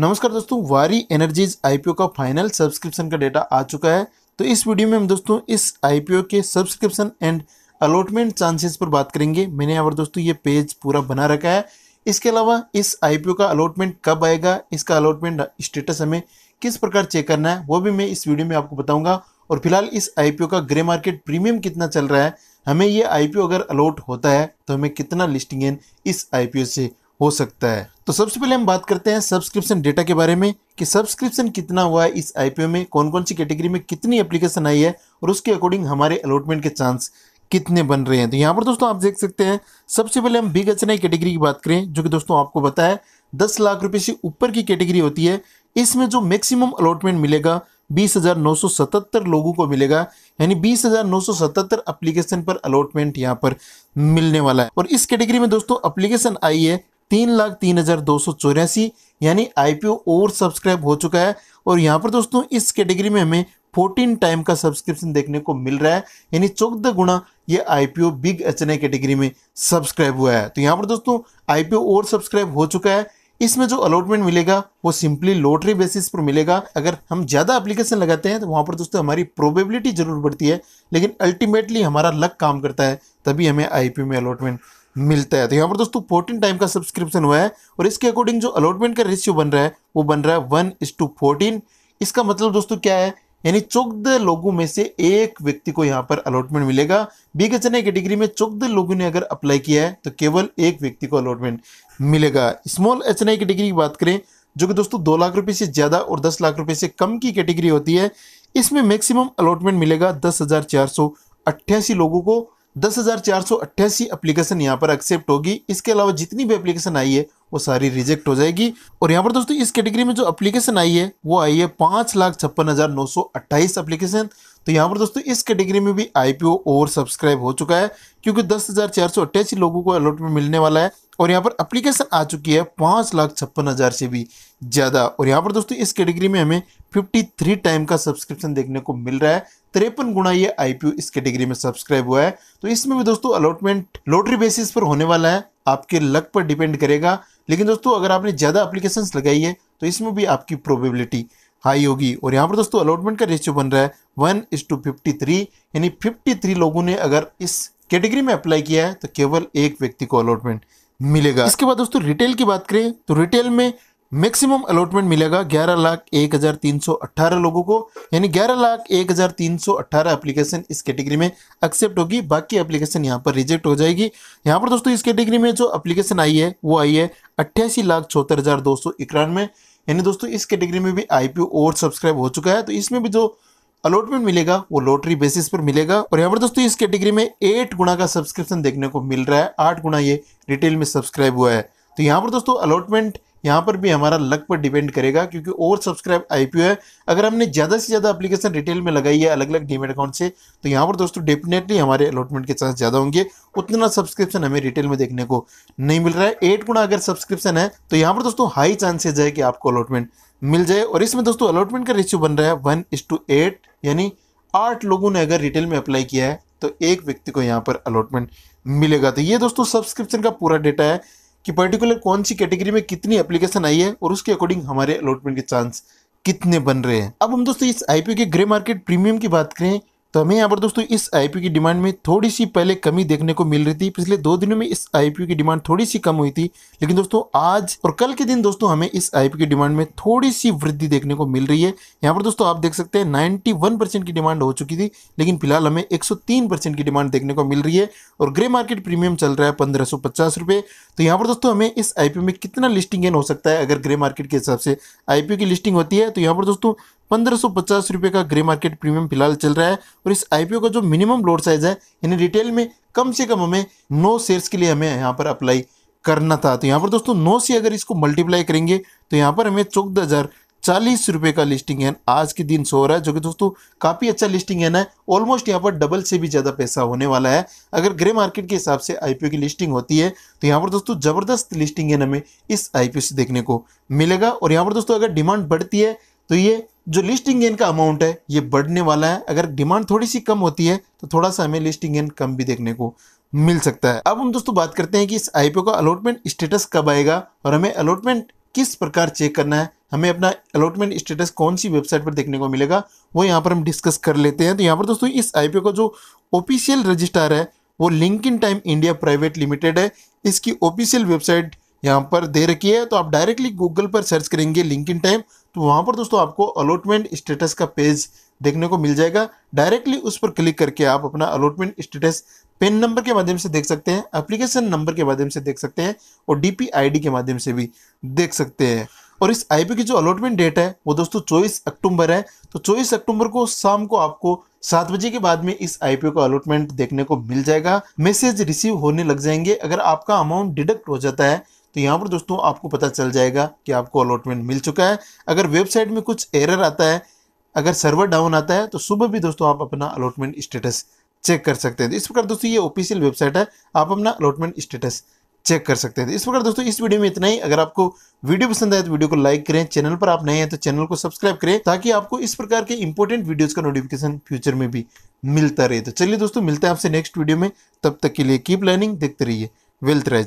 नमस्कार दोस्तों Waaree Energies IPO का फाइनल सब्सक्रिप्शन का डेटा आ चुका है तो इस वीडियो में हम दोस्तों इस आईपीओ के सब्सक्रिप्शन एंड अलॉटमेंट चांसेस पर बात करेंगे मैंने यहाँ पर दोस्तों ये पेज पूरा बना रखा है इसके अलावा इस आईपीओ का अलॉटमेंट कब आएगा इसका अलॉटमेंट स्टेटस हमें किस प्रकार चेक करना है वो भी मैं इस वीडियो में आपको बताऊँगा और फिलहाल इस आईपीओ का ग्रे मार्केट प्रीमियम कितना चल रहा है हमें ये आईपीओ अगर अलॉट होता है तो हमें कितना लिस्टिंग है इस आईपीओ से हो सकता है तो सबसे पहले हम बात करते हैं सब्सक्रिप्शन डेटा के बारे में कि सब्सक्रिप्शन कितना हुआ है इस आईपीओ में कौन कौन सी कैटेगरी में कितनी एप्लीकेशन आई है और उसके अकॉर्डिंग हमारे अलॉटमेंट के चांस कितने बन रहे हैं तो यहाँ पर दोस्तों आप देख सकते हैं सबसे पहले हम बिग एच कैटेगरी की बात करें जो कि दोस्तों आपको पता है दस लाख रुपये से ऊपर की कैटेगरी होती है इसमें जो मैक्सिमम अलॉटमेंट मिलेगा बीस हज़ार नौ सतहत्तर लोगों को मिलेगा यानी बीस हज़ार नौ सौ सतहत्तर अप्लीकेशन पर अलॉटमेंट यहाँ पर मिलने वाला है और इस कैटेगरी में दोस्तों अप्लीकेशन आई है तीन लाख तीन हज़ार दो सौ चौरासी यानी आईपीओ ओवर सब्सक्राइब हो चुका है और यहाँ पर दोस्तों इस कैटेगरी में हमें फोर्टीन टाइम का सब्सक्रिप्शन देखने को मिल रहा है यानी चौदह गुना ये आईपीओ बिग एच कैटेगरी में सब्सक्राइब हुआ है तो यहाँ पर दोस्तों आईपीओ ओवर सब्सक्राइब हो चुका है इसमें जो अलॉटमेंट मिलेगा वो सिंपली लॉटरी बेसिस पर मिलेगा अगर हम ज़्यादा एप्लीकेशन लगाते हैं तो वहाँ पर दोस्तों हमारी प्रोबेबिलिटी जरूर बढ़ती है लेकिन अल्टीमेटली हमारा लक काम करता है तभी हमें आई में अलॉटमेंट मिलता है तो यहाँ पर दोस्तों फोर्टीन टाइम का सब्सक्रिप्शन हुआ है और इसके अकॉर्डिंग जो अलॉटमेंट का रेशियो बन रहा है वो बन रहा है वन इस टू फोर्टीन इसका मतलब दोस्तों क्या है यानी चौदह लोगों में से एक व्यक्ति को यहाँ पर अलॉटमेंट मिलेगा बी के चने कैटेगरी में चौदह लोगों ने अगर अप्लाई किया है तो केवल एक व्यक्ति को अलॉटमेंट मिलेगा स्मॉल एच एन कैटेगरी की बात करें जो कि दोस्तों दो लाख रुपए से ज़्यादा और दस लाख रुपए से कम की कैटेगरी होती है इसमें मैक्सिमम अलॉटमेंट मिलेगा दस हज़ार चार सौ अट्ठासी लोगों को दस हज़ार चार सौ अट्ठासी यहाँ पर एक्सेप्ट होगी इसके अलावा जितनी भी एप्लीकेशन आई है वो सारी रिजेक्ट हो जाएगी और यहाँ पर दोस्तों इस कैटेगरी में जो एप्लीकेशन आई है वो आई है पाँच लाख छप्पन हज़ार नौ सौ अट्ठाईस एप्लीकेशन तो यहाँ पर दोस्तों इस कैटेगरी में भी आईपीओ ओवर सब्सक्राइब हो चुका है क्योंकि दस हज़ार चार सौ अट्ठासी लोगों को अलॉटमेंट मिलने वाला है और यहाँ पर अप्लीकेशन आ चुकी है पाँच लाख छप्पन हज़ार से भी ज़्यादा और यहाँ पर दोस्तों इस कैटेगरी में हमें फिफ्टी थ्री टाइम का सब्सक्रिप्शन देखने को मिल रहा है तिरपन गुना ये आईपीओ इस कैटेगरी में सब्सक्राइब हुआ है तो इसमें भी दोस्तों अलॉटमेंट लॉटरी बेसिस पर होने वाला है आपके लक पर डिपेंड करेगा लेकिन दोस्तों अगर आपने ज़्यादा अप्लीकेशन लगाई है तो इसमें भी आपकी प्रोबेबिलिटी हाई होगी और यहाँ पर दोस्तों अलॉटमेंट का रेशियो बन रहा है one is to fifty three यानी फिफ्टी थ्री लोगों ने अगर इस कैटेगरी में अप्लाई किया है तो केवल एक व्यक्ति को अलॉटमेंट मिलेगा इसके बाद दोस्तों रिटेल की बात करें तो रिटेल में मैक्सिमम अलॉटमेंट मिलेगा ग्यारह लाख एक हज़ार तीन सौ अट्ठारह लोगों को यानी ग्यारह लाख एक हज़ार तीन सौ अट्ठारह एप्लीकेशन इस कैटेगरी में एक्सेप्ट होगी बाकी एप्लीकेशन यहाँ पर रिजेक्ट हो जाएगी यहाँ पर दोस्तों इस कैटेगरी में जो एप्लीकेशन आई है वो आई है अट्ठासी लाख चौहत्तर हज़ार दो सौ इक्यानवे यानी दोस्तों इस कैटेगरी में भी आई पी और सब्सक्राइब हो चुका है तो इसमें भी जो अलॉटमेंट मिलेगा वो लॉटरी बेसिस पर मिलेगा और यहाँ पर दोस्तों इस कैटेगरी में एट गुना का सब्सक्रिप्शन देखने को मिल रहा है आठ गुना ये रिटेल में सब्सक्राइब हुआ है तो यहाँ पर दोस्तों अलॉटमेंट यहाँ पर भी हमारा लक पर डिपेंड करेगा क्योंकि ओवर सब्सक्राइब आईपीओ है अगर हमने ज़्यादा से ज़्यादा एप्लीकेशन रिटेल में लगाई है अलग अलग डीमेट अकाउंट से तो यहाँ पर दोस्तों डेफिनेटली हमारे अलॉटमेंट के चांस ज़्यादा होंगे उतना सब्सक्रिप्शन हमें रिटेल में देखने को नहीं मिल रहा है एट गुणा अगर सब्सक्रिप्शन है तो यहाँ पर दोस्तों हाई चांसेज है कि आपको अलॉटमेंट मिल जाए और इसमें दोस्तों अलॉटमेंट का रेशियो बन रहा है वन इस टू एट यानी आठ लोगों ने अगर रिटेल में अप्लाई किया है तो एक व्यक्ति को यहाँ पर अलॉटमेंट मिलेगा तो ये दोस्तों सब्सक्रिप्शन का पूरा डेटा है कि पर्टिकुलर कौन सी कैटेगरी में कितनी एप्लीकेशन आई है और उसके अकॉर्डिंग हमारे अलॉटमेंट के चांस कितने बन रहे हैं अब हम दोस्तों इस आईपीओ के ग्रे मार्केट प्रीमियम की बात करें तो हमें यहाँ पर दोस्तों इस आईपीओ की डिमांड में थोड़ी सी पहले कमी देखने को मिल रही थी पिछले दो दिनों में इस आईपीओ की डिमांड थोड़ी सी कम हुई थी लेकिन दोस्तों आज और कल के दिन दोस्तों हमें इस आई की डिमांड में थोड़ी सी वृद्धि देखने को मिल रही है यहाँ पर दोस्तों आप देख सकते हैं नाइन्टी की डिमांड हो चुकी थी लेकिन फिलहाल हमें एक की डिमांड देखने को मिल रही है और ग्रे मार्केट प्रीमियम चल रहा है पंद्रह तो यहाँ पर दोस्तों हमें इस आईपीओ में कितना लिस्टिंग गेन हो सकता है अगर ग्रे मार्केट के हिसाब से आई की लिस्टिंग होती है तो यहाँ पर दोस्तों पंद्रह रुपए का ग्रे मार्केट प्रीमियम फिलहाल चल रहा है और इस आईपीओ का जो मिनिमम लोड साइज है यानी रिटेल में कम से कम हमें नौ शेयर्स के लिए हमें यहाँ पर अप्लाई करना था तो यहाँ पर दोस्तों नौ से अगर इसको मल्टीप्लाई करेंगे तो यहाँ पर हमें चौदह हज़ार चालीस रुपये का लिस्टिंग है आज के दिन सो रहा है जो कि दोस्तों काफ़ी अच्छा लिस्टिंग है ना ऑलमोस्ट यहाँ पर डबल से भी ज़्यादा पैसा होने वाला है अगर ग्रे मार्केट के हिसाब से आईपीओ की लिस्टिंग होती है तो यहाँ पर दोस्तों ज़बरदस्त लिस्टिंग है हमें इस आईपीओ से देखने को मिलेगा और यहाँ पर दोस्तों अगर डिमांड बढ़ती है तो ये जो लिस्टिंग गेन का अमाउंट है ये बढ़ने वाला है अगर डिमांड थोड़ी सी कम होती है तो थोड़ा सा हमें लिस्टिंग गेन कम भी देखने को मिल सकता है अब हम दोस्तों बात करते हैं कि इस आईपीओ का अलॉटमेंट स्टेटस कब आएगा और हमें अलॉटमेंट किस प्रकार चेक करना है हमें अपना अलॉटमेंट स्टेटस कौन सी वेबसाइट पर देखने को मिलेगा वो यहाँ पर हम डिस्कस कर लेते हैं तो यहाँ पर दोस्तों इस आई का जो ऑफिशियल रजिस्टर है वो Link Intime India Private Limited है इसकी ऑफिशियल वेबसाइट यहाँ पर दे रखी है तो आप डायरेक्टली गूगल पर सर्च करेंगे लिंक इन टाइम तो वहाँ पर दोस्तों आपको अलॉटमेंट स्टेटस का पेज देखने को मिल जाएगा डायरेक्टली उस पर क्लिक करके आप अपना अलॉटमेंट स्टेटस पेन नंबर के माध्यम से देख सकते हैं एप्लीकेशन नंबर के माध्यम से देख सकते हैं और डीपी आईडी के माध्यम से भी देख सकते हैं और इस आई की जो अलॉटमेंट डेट है वो दोस्तों चौबीस अक्टूबर है तो चौबीस अक्टूबर को शाम को आपको सात बजे के बाद में इस आईपीओ का अलॉटमेंट देखने को मिल जाएगा मैसेज रिसीव होने लग जाएंगे अगर आपका अमाउंट डिडक्ट हो जाता है तो यहाँ पर दोस्तों आपको पता चल जाएगा कि आपको अलॉटमेंट मिल चुका है अगर वेबसाइट में कुछ एरर आता है अगर सर्वर डाउन आता है तो सुबह भी दोस्तों आप अपना अलॉटमेंट स्टेटस चेक कर सकते हैं तो इस प्रकार दोस्तों ये ऑफिशियल वेबसाइट है आप अपना अलॉटमेंट स्टेटस चेक कर सकते हैं तो इस प्रकार दोस्तों इस वीडियो में इतना ही अगर आपको वीडियो पसंद आए तो वीडियो को लाइक करें चैनल पर आप नए हैं तो चैनल को सब्सक्राइब करें ताकि आपको इस प्रकार के इंपॉर्टेंट वीडियोज का नोटिफिकेशन फ्यूचर में भी मिलता रहे तो चलिए दोस्तों मिलते हैं आपसे नेक्स्ट वीडियो में तब तक के लिए कीप लर्निंग देखते रहिए वेल्थ राइज